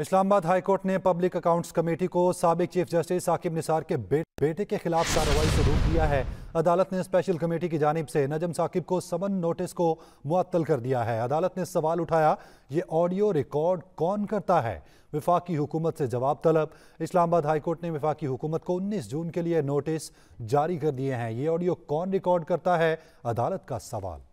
Islamabad high court ने public accounts committee को सबक चीफ जस्टिस साकिब निसार के बे, बेटे के खिलाफ कार्रवाई से रोक दिया है अदालत ने स्पेशल कमेटी की जानब से नजम साकिब को समन नोटिस को मुअत्तल कर दिया है अदालत ने सवाल उठाया ये ऑडियो रिकॉर्ड कौन करता है विफाकी हुकूमत से जवाब तलब इस्लामाबाद हाईकोर्ट ने विफाकी हुकूमत को 19 जून के लिए नोटिस जारी कर दिए हैं ये ऑडियो कौन रिकॉर्ड करता है अदालत का सवाल